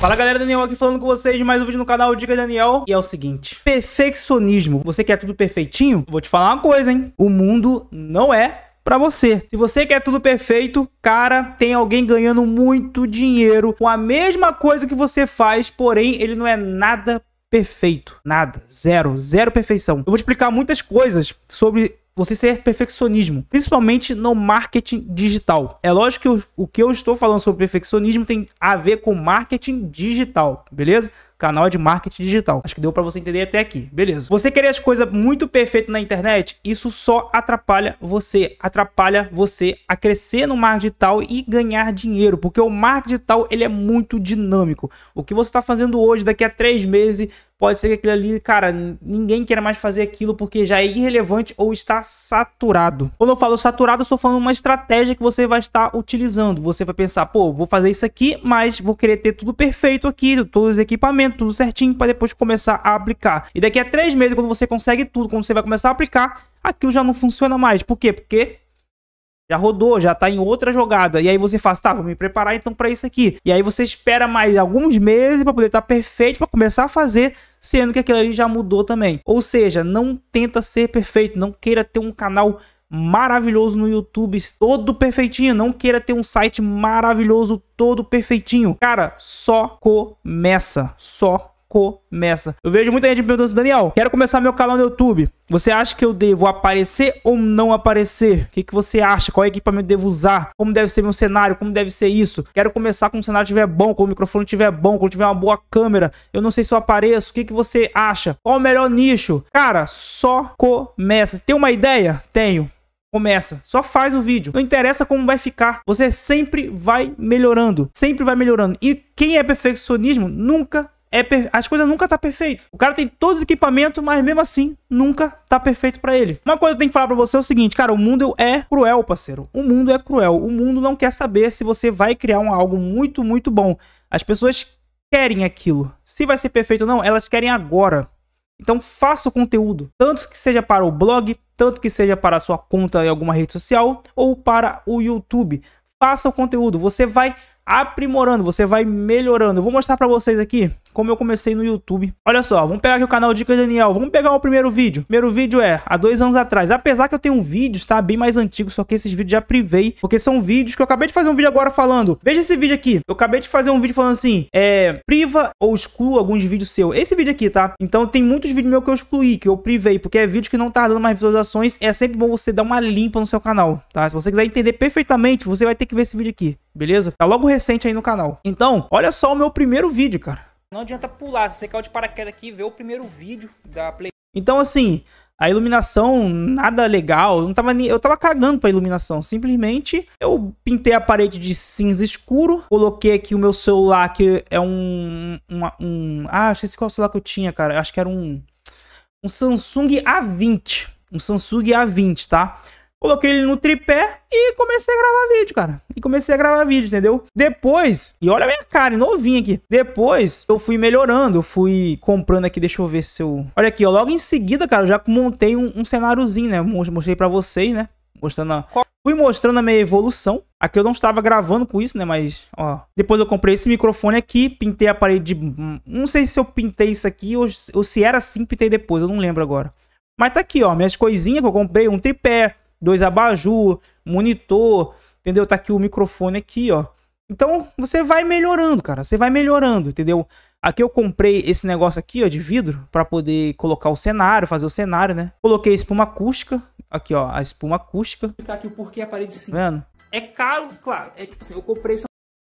Fala galera, Daniel aqui falando com vocês de mais um vídeo no canal Dica Daniel. E é o seguinte, perfeccionismo. Você quer tudo perfeitinho? Vou te falar uma coisa, hein? O mundo não é para você. Se você quer tudo perfeito, cara, tem alguém ganhando muito dinheiro com a mesma coisa que você faz, porém ele não é nada perfeito. Nada. Zero. Zero perfeição. Eu vou te explicar muitas coisas sobre você ser perfeccionismo, principalmente no marketing digital. É lógico que o que eu estou falando sobre perfeccionismo tem a ver com marketing digital, beleza? Canal de marketing digital. Acho que deu para você entender até aqui. Beleza. Você querer as coisas muito perfeitas na internet, isso só atrapalha você. Atrapalha você a crescer no marketing digital e ganhar dinheiro, porque o marketing digital ele é muito dinâmico. O que você está fazendo hoje, daqui a três meses, pode ser que aquilo ali, cara, ninguém queira mais fazer aquilo porque já é irrelevante ou está saturado. Quando eu falo saturado, eu estou falando uma estratégia que você vai estar utilizando. Você vai pensar, pô, vou fazer isso aqui, mas vou querer ter tudo perfeito aqui, todos os equipamentos tudo certinho, para depois começar a aplicar. E daqui a três meses, quando você consegue tudo, quando você vai começar a aplicar, aquilo já não funciona mais. Por quê? Porque já rodou, já tá em outra jogada. E aí você faz, assim, tá, vou me preparar então para isso aqui. E aí você espera mais alguns meses para poder estar tá perfeito para começar a fazer, sendo que aquilo ali já mudou também. Ou seja, não tenta ser perfeito, não queira ter um canal maravilhoso no YouTube, todo perfeitinho. Não queira ter um site maravilhoso, todo perfeitinho. Cara, só começa. Só começa. Eu vejo muita gente me perguntando assim, Daniel, quero começar meu canal no YouTube. Você acha que eu devo aparecer ou não aparecer? O que, que você acha? Qual é equipamento devo usar? Como deve ser meu cenário? Como deve ser isso? Quero começar quando o cenário estiver bom, quando o microfone estiver bom, quando tiver uma boa câmera. Eu não sei se eu apareço. O que, que você acha? Qual o melhor nicho? Cara, só começa. Tem uma ideia? Tenho Começa, só faz o vídeo. Não interessa como vai ficar, você sempre vai melhorando, sempre vai melhorando. E quem é perfeccionismo nunca é per... as coisas nunca tá perfeito. O cara tem todos os equipamentos, mas mesmo assim nunca tá perfeito para ele. Uma coisa que eu tenho que falar para você é o seguinte, cara, o mundo é cruel, parceiro. O mundo é cruel. O mundo não quer saber se você vai criar um algo muito, muito bom. As pessoas querem aquilo. Se vai ser perfeito ou não, elas querem agora. Então faça o conteúdo, tanto que seja para o blog, tanto que seja para a sua conta em alguma rede social ou para o YouTube. Faça o conteúdo, você vai aprimorando, você vai melhorando. Eu vou mostrar pra vocês aqui como eu comecei no YouTube. Olha só, vamos pegar aqui o canal Dicas Daniel. Vamos pegar o primeiro vídeo. O primeiro vídeo é há dois anos atrás. Apesar que eu tenho vídeos, tá? Bem mais antigos, só que esses vídeos já privei. Porque são vídeos que eu acabei de fazer um vídeo agora falando. Veja esse vídeo aqui. Eu acabei de fazer um vídeo falando assim, é... Priva ou exclua alguns vídeos seu. Esse vídeo aqui, tá? Então tem muitos vídeos meus que eu excluí, que eu privei. Porque é vídeo que não tá dando mais visualizações. É sempre bom você dar uma limpa no seu canal, tá? Se você quiser entender perfeitamente, você vai ter que ver esse vídeo aqui beleza? Tá logo recente aí no canal. Então, olha só o meu primeiro vídeo, cara. Não adianta pular, se você caiu de paraquedas aqui e ver o primeiro vídeo da Play. Então, assim, a iluminação, nada legal. Eu, não tava, eu tava cagando pra iluminação. Simplesmente eu pintei a parede de cinza escuro. Coloquei aqui o meu celular, que é um. Uma, um ah, esqueci qual celular que eu tinha, cara. Acho que era um. Um Samsung A20. Um Samsung A20, tá? Coloquei ele no tripé e comecei a gravar vídeo, cara. E comecei a gravar vídeo, entendeu? Depois, e olha a minha cara, novinha aqui. Depois, eu fui melhorando, eu fui comprando aqui, deixa eu ver se eu... Olha aqui, ó, logo em seguida, cara, eu já montei um, um cenáriozinho, né? Mostrei pra vocês, né? Mostrando a... Fui mostrando a minha evolução. Aqui eu não estava gravando com isso, né? Mas, ó. Depois eu comprei esse microfone aqui, pintei a parede de... Não sei se eu pintei isso aqui ou, se era assim, pintei depois, eu não lembro agora. Mas tá aqui, ó, minhas coisinhas que eu comprei, um tripé, dois abajur, monitor, entendeu? Tá aqui o microfone aqui, ó. Então, você vai melhorando, cara. Você vai melhorando, entendeu? Aqui eu comprei esse negócio aqui, ó, de vidro, para poder colocar o cenário, fazer o cenário, né? Coloquei espuma acústica, aqui, ó, a espuma acústica. Vou tá explicar aqui o porquê a parede sim. Tá vendo? É caro, claro. É tipo assim, eu comprei isso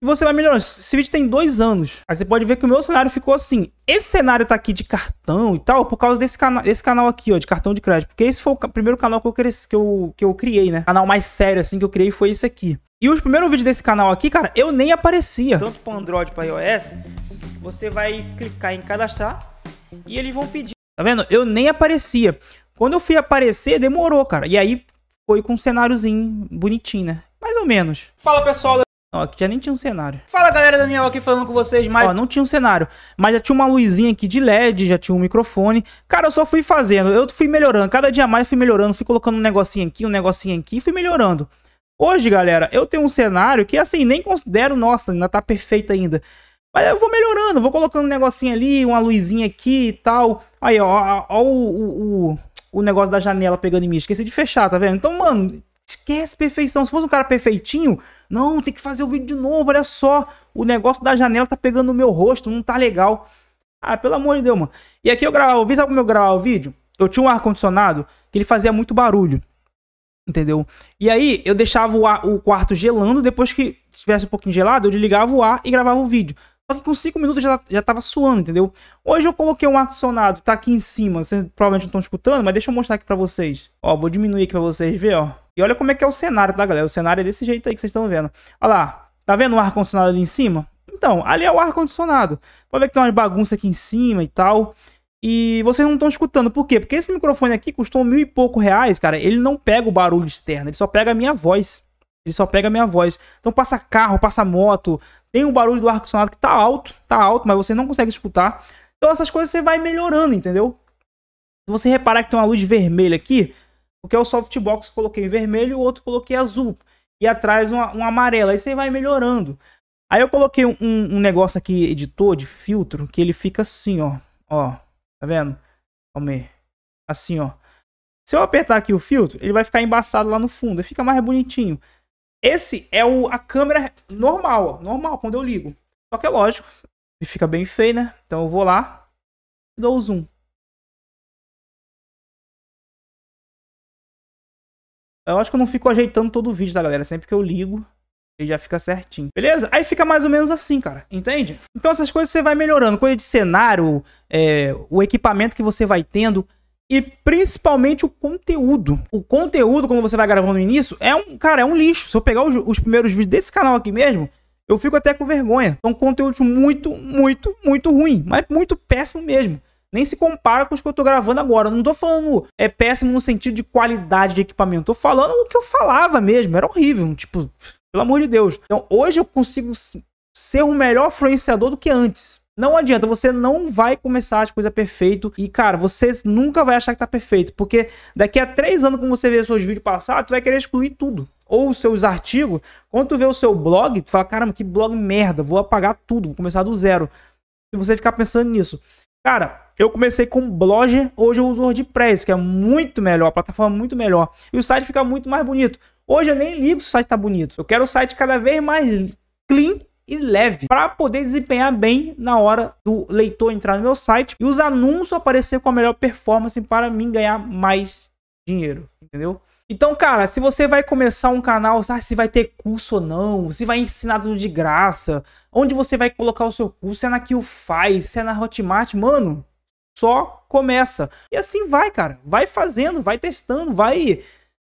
e você vai melhorando. Esse vídeo tem dois anos. Aí você pode ver que o meu cenário ficou assim. Esse cenário tá aqui de cartão e tal, por causa desse, cana desse canal aqui, ó, de cartão de crédito. Porque esse foi o primeiro canal que eu, cresci, que, eu, que eu criei, né? Canal mais sério, assim, que eu criei foi esse aqui. E os primeiros vídeos desse canal aqui, cara, eu nem aparecia. Tanto para Android para iOS, você vai clicar em cadastrar e eles vão pedir. Tá vendo? Eu nem aparecia. Quando eu fui aparecer, demorou, cara. E aí foi com um cenáriozinho bonitinho, né? Mais ou menos. Fala, pessoal. Ó, aqui já nem tinha um cenário. Fala galera, Daniel aqui falando com vocês, mais Ó, não tinha um cenário, mas já tinha uma luzinha aqui de LED, já tinha um microfone. Cara, eu só fui fazendo, eu fui melhorando, cada dia mais fui melhorando, fui colocando um negocinho aqui, um negocinho aqui, fui melhorando. Hoje, galera, eu tenho um cenário que assim, nem considero, nossa, ainda tá perfeito ainda. Mas eu vou melhorando, vou colocando um negocinho ali, uma luzinha aqui e tal. Aí, ó, ó, ó o, o, o negócio da janela pegando em mim. Esqueci de fechar, tá vendo? Então, mano, esquece perfeição. Se fosse um cara perfeitinho, não, tem que fazer o vídeo de novo, olha só. O negócio da janela tá pegando o meu rosto, não tá legal. Ah, pelo amor de Deus, mano. E aqui eu gravo, sabe como eu gravava o vídeo? Eu tinha um ar-condicionado que ele fazia muito barulho. Entendeu? E aí eu deixava o, ar, o quarto gelando, depois que estivesse um pouquinho gelado, eu desligava o ar e gravava o vídeo. Só que com 5 minutos já, já tava suando, entendeu? Hoje eu coloquei um ar-condicionado, tá aqui em cima, vocês provavelmente não estão escutando, mas deixa eu mostrar aqui pra vocês. Ó, vou diminuir aqui pra vocês verem, ó. E olha como é que é o cenário, tá, galera? O cenário é desse jeito aí que vocês estão vendo. Olha lá, tá vendo o ar-condicionado ali em cima? Então, ali é o ar-condicionado. Pode ver que tem umas bagunças aqui em cima e tal. E vocês não estão escutando. Por quê? Porque esse microfone aqui custou mil e pouco reais, cara. Ele não pega o barulho externo, ele só pega a minha voz. Ele só pega a minha voz. Então passa carro, passa moto, tem o barulho do ar-condicionado que tá alto, tá alto, mas você não consegue escutar. Então essas coisas você vai melhorando, entendeu? Se você reparar que tem uma luz vermelha aqui, que é o softbox que coloquei vermelho e o outro coloquei azul. E atrás um, um amarelo. Aí você vai melhorando. Aí eu coloquei um, um, negócio aqui, editor de filtro, que ele fica assim, ó. Ó, tá vendo? Calma aí. Assim, ó. Se eu apertar aqui o filtro, ele vai ficar embaçado lá no fundo. Fica mais bonitinho. Esse é o, a câmera normal, ó. Normal, quando eu ligo. Só que é lógico, ele fica bem feio, né? Então eu vou lá e dou o zoom. Eu acho que eu não fico ajeitando todo o vídeo, tá, galera? Sempre que eu ligo, ele já fica certinho. Beleza? Aí fica mais ou menos assim, cara. Entende? Então essas coisas você vai melhorando. Coisa de cenário, é, o equipamento que você vai tendo e principalmente o conteúdo. O conteúdo, quando você vai gravando no início, é um, cara, é um lixo. Se eu pegar os, os primeiros vídeos desse canal aqui mesmo, eu fico até com vergonha. São é conteúdos muito, muito, muito ruim. Mas muito péssimo mesmo nem se compara com os que eu tô gravando agora. não tô falando é péssimo no sentido de qualidade de equipamento. Tô falando o que eu falava mesmo. Era horrível. Tipo, pelo amor de Deus. Então, hoje eu consigo ser um melhor influenciador do que antes. Não adianta, você não vai começar as coisas perfeito. E, cara, você nunca vai achar que tá perfeito. Porque daqui a três anos, quando você ver seus vídeos passados, tu vai querer excluir tudo. Ou os seus artigos. Quando tu vê o seu blog, tu fala, caramba, que blog merda, vou apagar tudo, vou começar do zero. Se você ficar pensando nisso. Cara, eu comecei com Blogger, hoje eu uso WordPress, que é muito melhor, a plataforma é muito melhor. E o site fica muito mais bonito. Hoje eu nem ligo se o site tá bonito. Eu quero o site cada vez mais clean e leve para poder desempenhar bem na hora do leitor entrar no meu site e os anúncios aparecer com a melhor performance para mim ganhar mais dinheiro, entendeu? Então, cara, se você vai começar um canal, sabe, ah, se vai ter curso ou não, se vai ensinar tudo de graça, onde você vai colocar o seu curso, se é na faz, se é na Hotmart, mano, só começa. E assim vai, cara. Vai fazendo, vai testando, vai.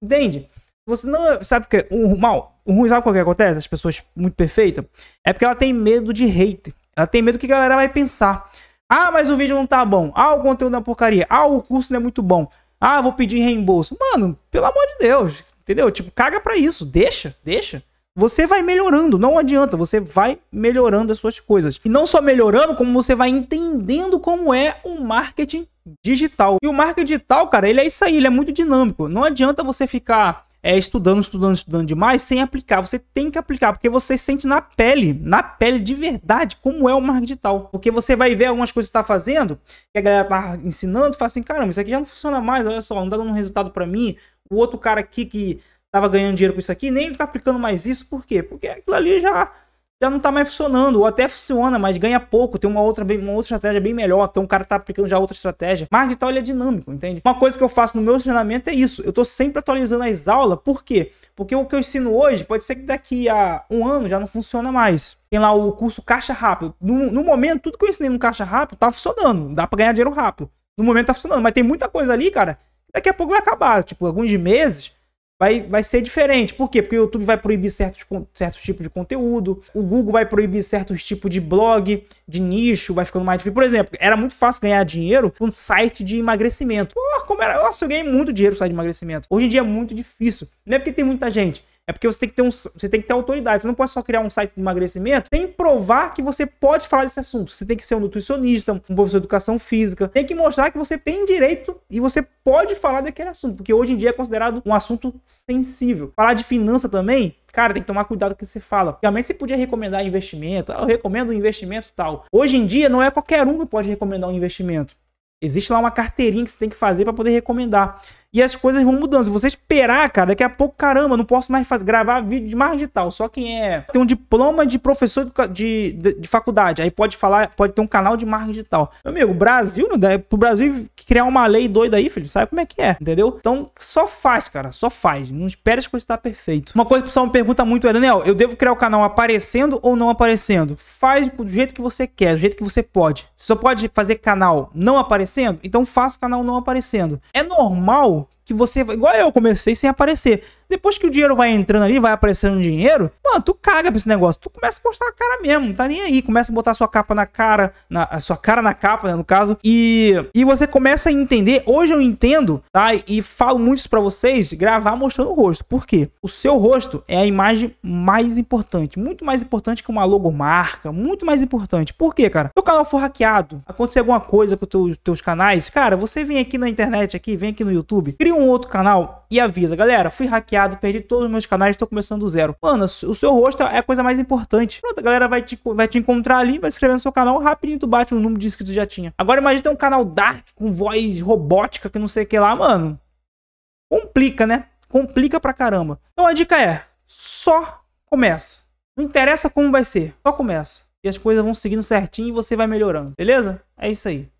Entende? Você não. Sabe o que? O mal, o ruim, sabe o que acontece? As pessoas muito perfeitas. É porque ela tem medo de hater. Ela tem medo que a galera vai pensar. Ah, mas o vídeo não tá bom. Ah, o conteúdo é uma porcaria. Ah, o curso não é muito bom. Ah, vou pedir reembolso. Mano, pelo amor de Deus, entendeu? Tipo, caga pra isso, deixa, deixa. Você vai melhorando, não adianta, você vai melhorando as suas coisas. E não só melhorando, como você vai entendendo como é o marketing digital. E o marketing digital, cara, ele é isso aí, ele é muito dinâmico. Não adianta você ficar é, estudando, estudando, estudando demais sem aplicar. Você tem que aplicar, porque você sente na pele, na pele de verdade, como é o marketing digital. Porque você vai ver algumas coisas que está fazendo, que a galera tá ensinando, e fala assim: caramba, isso aqui já não funciona mais, olha só, não está dando resultado para mim. O outro cara aqui que tava ganhando dinheiro com isso aqui, nem ele está aplicando mais isso, por quê? Porque aquilo ali já já não tá mais funcionando, ou até funciona, mas ganha pouco, tem uma outra, uma outra estratégia bem melhor, então o cara tá aplicando já outra estratégia. Marketing tal, ele é dinâmico, entende? Uma coisa que eu faço no meu treinamento é isso, eu tô sempre atualizando as aulas, por quê? Porque o que eu ensino hoje pode ser que daqui a um ano já não funciona mais. Tem lá o curso Caixa Rápido. No, no momento, tudo que eu ensinei no Caixa Rápido tá funcionando, dá para ganhar dinheiro rápido. No momento tá funcionando, mas tem muita coisa ali, cara, daqui a pouco vai acabar, tipo, alguns meses vai, vai ser diferente. Por quê? Porque o YouTube vai proibir certos, certos tipos de conteúdo, o Google vai proibir certos tipos de blog, de nicho, vai ficando mais difícil. Por exemplo, era muito fácil ganhar dinheiro com um site de emagrecimento. Pô, como era? Nossa, eu ganhei muito dinheiro com site de emagrecimento. Hoje em dia é muito difícil. Não é porque tem muita gente é porque você tem que ter um, você tem que ter autoridade. Você não pode só criar um site de emagrecimento. Tem que provar que você pode falar desse assunto. Você tem que ser um nutricionista, um professor de educação física. Tem que mostrar que você tem direito e você pode falar daquele assunto, porque hoje em dia é considerado um assunto sensível. Falar de finança também, cara, tem que tomar cuidado com o que você fala. realmente você podia recomendar investimento, ah, eu recomendo um investimento tal. Hoje em dia não é qualquer um que pode recomendar um investimento. Existe lá uma carteirinha que você tem que fazer para poder recomendar. E as coisas vão mudando. Se você esperar, cara, daqui a pouco, caramba, não posso mais fazer, gravar vídeo de margem digital. Só quem é. Tem um diploma de professor de, de, de, faculdade. Aí pode falar, pode ter um canal de margem digital. Meu amigo, Brasil não né, dá. É pro Brasil criar uma lei doida aí, filho, sabe como é que é, entendeu? Então, só faz, cara. Só faz. Não espere as coisas estar perfeito. Uma coisa que o pessoal me pergunta muito é, Daniel, eu devo criar o canal aparecendo ou não aparecendo? Faz do jeito que você quer, do jeito que você pode. Você só pode fazer canal não aparecendo? Então faça o canal não aparecendo. É normal que você, igual eu, comecei sem aparecer. Depois que o dinheiro vai entrando ali, vai aparecendo dinheiro, mano, tu caga pra esse negócio. Tu começa a postar a cara mesmo, não tá nem aí. Começa a botar a sua capa na cara, na, a sua cara na capa, né, no caso. E, e você começa a entender. Hoje eu entendo, tá? E falo muito isso pra vocês, gravar mostrando o rosto. Por quê? O seu rosto é a imagem mais importante. Muito mais importante que uma logomarca. Muito mais importante. Por quê, cara? o canal for hackeado, acontecer alguma coisa com os teu, teus canais, cara, você vem aqui na internet, aqui, vem aqui no YouTube, cria um outro canal, e avisa, galera, fui hackeado, perdi todos os meus canais, estou começando do zero. Mano, o seu rosto é a coisa mais importante. Pronto, a galera vai te, vai te encontrar ali, vai se inscrever no seu canal, rapidinho tu bate o número de inscritos que tu já tinha. Agora imagina um canal dark, com voz robótica, que não sei o que lá, mano. Complica, né? Complica pra caramba. Então a dica é, só começa. Não interessa como vai ser, só começa. E as coisas vão seguindo certinho e você vai melhorando, beleza? É isso aí.